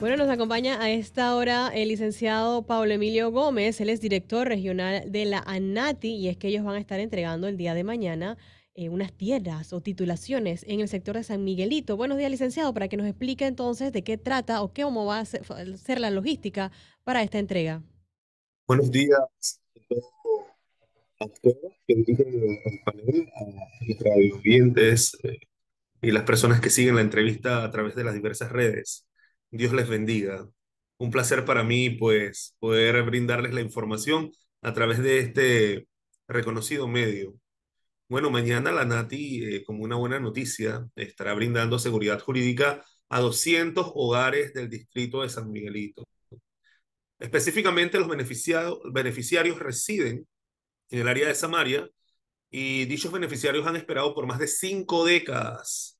Bueno, nos acompaña a esta hora el licenciado Pablo Emilio Gómez, él es director regional de la ANATI y es que ellos van a estar entregando el día de mañana eh, unas tierras o titulaciones en el sector de San Miguelito. Buenos días, licenciado, para que nos explique entonces de qué trata o qué, cómo va a ser, la logística para esta entrega. Buenos días a todos que panel, a los eh, y las personas que siguen la entrevista a través de las diversas redes. Dios les bendiga. Un placer para mí, pues, poder brindarles la información a través de este reconocido medio. Bueno, mañana la Nati, eh, como una buena noticia, estará brindando seguridad jurídica a 200 hogares del distrito de San Miguelito. Específicamente, los beneficiados beneficiarios residen en el área de Samaria y dichos beneficiarios han esperado por más de cinco décadas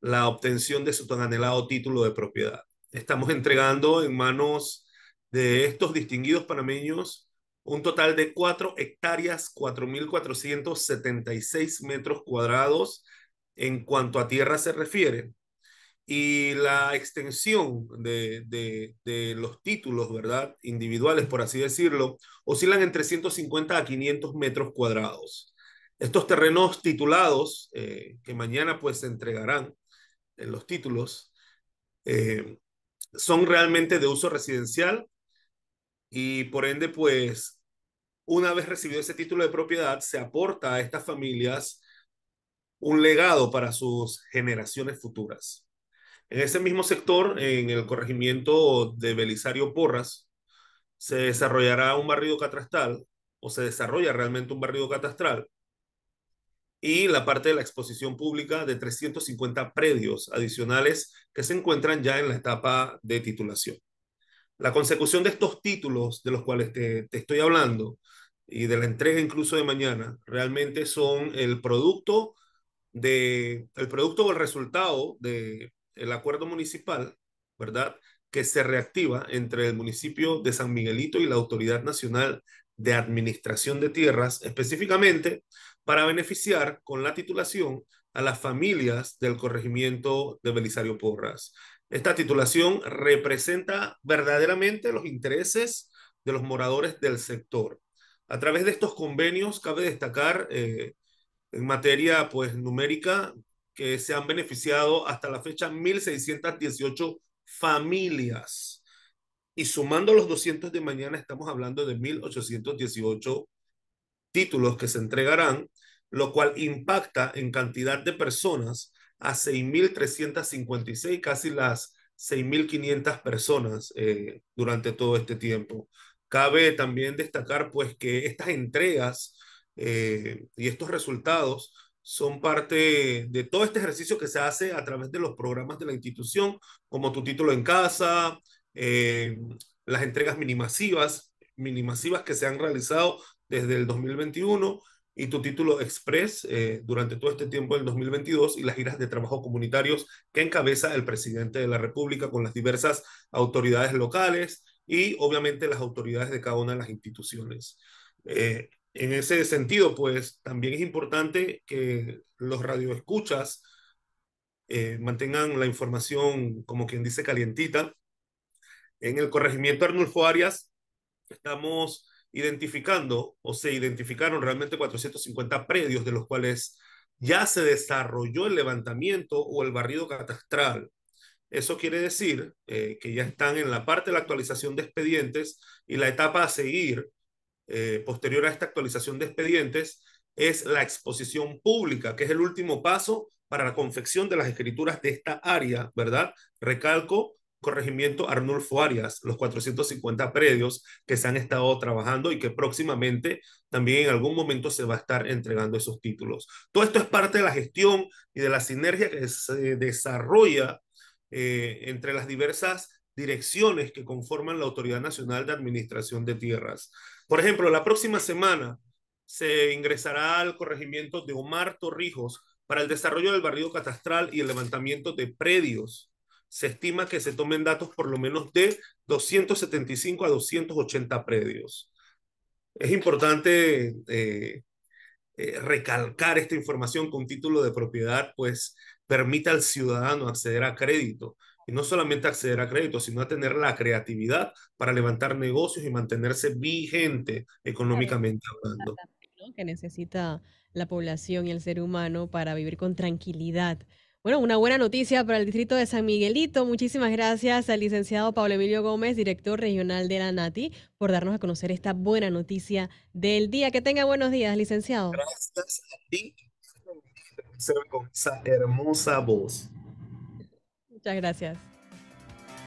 la obtención de su tan anhelado título de propiedad estamos entregando en manos de estos distinguidos panameños un total de cuatro hectáreas, 4.476 metros cuadrados en cuanto a tierra se refiere. Y la extensión de, de, de, los títulos, ¿verdad? Individuales, por así decirlo, oscilan entre 150 a 500 metros cuadrados. Estos terrenos titulados, eh, que mañana pues se entregarán en los títulos, eh, son realmente de uso residencial y por ende, pues, una vez recibido ese título de propiedad, se aporta a estas familias un legado para sus generaciones futuras. En ese mismo sector, en el corregimiento de Belisario Porras, se desarrollará un barrido catastral o se desarrolla realmente un barrido catastral y la parte de la exposición pública de 350 predios adicionales que se encuentran ya en la etapa de titulación. La consecución de estos títulos de los cuales te, estoy hablando y de la entrega incluso de mañana realmente son el producto de el producto o el resultado de acuerdo municipal, ¿verdad? que se reactiva entre el municipio de San Miguelito y la Autoridad Nacional de Administración de Tierras, específicamente para beneficiar con la titulación a las familias del corregimiento de Belisario Porras. Esta titulación representa verdaderamente los intereses de los moradores del sector. A través de estos convenios cabe destacar eh, en materia pues numérica que se han beneficiado hasta la fecha 1.618 familias y sumando los 200 de mañana estamos hablando de 1818 títulos que se entregarán, lo cual impacta en cantidad de personas a 6.356, casi las 6.500 personas eh, durante todo este tiempo. Cabe también destacar pues que estas entregas eh, y estos resultados son parte de todo este ejercicio que se hace a través de los programas de la institución, como tu título en casa, eh, las entregas minimasivas, minimasivas que se han realizado desde el 2021 y tu título Express eh, durante todo este tiempo del 2022 y las giras de trabajo comunitarios que encabeza el presidente de la República con las diversas autoridades locales y obviamente las autoridades de cada una de las instituciones. Eh, en ese sentido, pues también es importante que los radioescuchas eh, mantengan la información, como quien dice, calientita en el corregimiento Arnulfo Arias estamos identificando o se identificaron realmente 450 predios de los cuales ya se desarrolló el levantamiento o el barrido catastral. Eso quiere decir eh, que ya están en la parte de la actualización de expedientes y la etapa a seguir eh, posterior a esta actualización de expedientes es la exposición pública, que es el último paso para la confección de las escrituras de esta área, ¿verdad? Recalco corregimiento Arnulfo Arias, los 450 predios que se han estado trabajando y que próximamente también en algún momento se va a estar entregando esos títulos. Todo esto es parte de la gestión y de la sinergia que se desarrolla eh, entre las diversas direcciones que conforman la Autoridad Nacional de Administración de Tierras. Por ejemplo, la próxima semana se ingresará al corregimiento de Omar Torrijos para el desarrollo del barrio catastral y el levantamiento de predios se estima que se tomen datos por lo menos de 275 a 280 predios. Es importante eh, eh, recalcar esta información con título de propiedad, pues permite al ciudadano acceder a crédito. Y no solamente acceder a crédito, sino a tener la creatividad para levantar negocios y mantenerse vigente económicamente hablando. Que necesita la población y el ser humano para vivir con tranquilidad bueno, una buena noticia para el distrito de San Miguelito. Muchísimas gracias al licenciado Pablo Emilio Gómez, director regional de la NATI, por darnos a conocer esta buena noticia del día. Que tenga buenos días, licenciado. Gracias a ti con esa hermosa voz. Muchas gracias.